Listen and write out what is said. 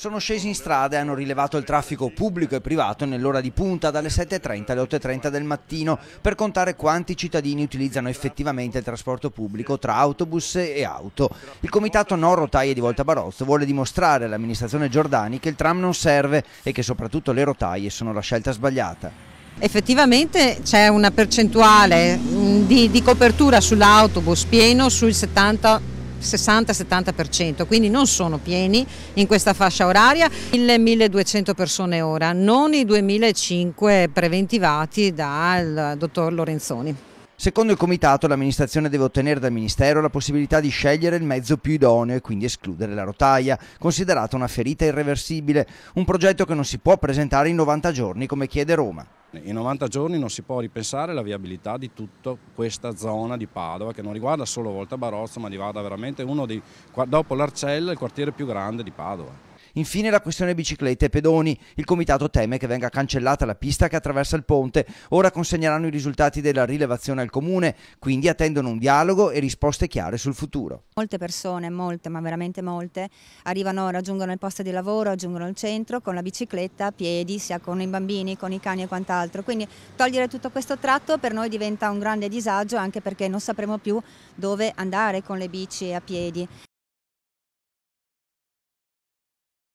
sono scesi in strada e hanno rilevato il traffico pubblico e privato nell'ora di punta dalle 7.30 alle 8.30 del mattino per contare quanti cittadini utilizzano effettivamente il trasporto pubblico tra autobus e auto. Il comitato No Rotaie di Volta Barozzo vuole dimostrare all'amministrazione Giordani che il tram non serve e che soprattutto le rotaie sono la scelta sbagliata. Effettivamente c'è una percentuale mm, di, di copertura sull'autobus pieno sul 70 60-70%, quindi non sono pieni in questa fascia oraria, 1000-1200 persone ora, non i 2005 preventivati dal dottor Lorenzoni. Secondo il comitato l'amministrazione deve ottenere dal Ministero la possibilità di scegliere il mezzo più idoneo e quindi escludere la rotaia, considerata una ferita irreversibile, un progetto che non si può presentare in 90 giorni come chiede Roma. In 90 giorni non si può ripensare la viabilità di tutta questa zona di Padova che non riguarda solo Volta Barozzo ma riguarda veramente uno dei, dopo l'Arcella, il quartiere più grande di Padova. Infine la questione biciclette e pedoni. Il comitato teme che venga cancellata la pista che attraversa il ponte. Ora consegneranno i risultati della rilevazione al comune, quindi attendono un dialogo e risposte chiare sul futuro. Molte persone, molte, ma veramente molte, arrivano, raggiungono il posto di lavoro, raggiungono il centro con la bicicletta, a piedi, sia con i bambini, con i cani e quant'altro. Quindi togliere tutto questo tratto per noi diventa un grande disagio anche perché non sapremo più dove andare con le bici e a piedi.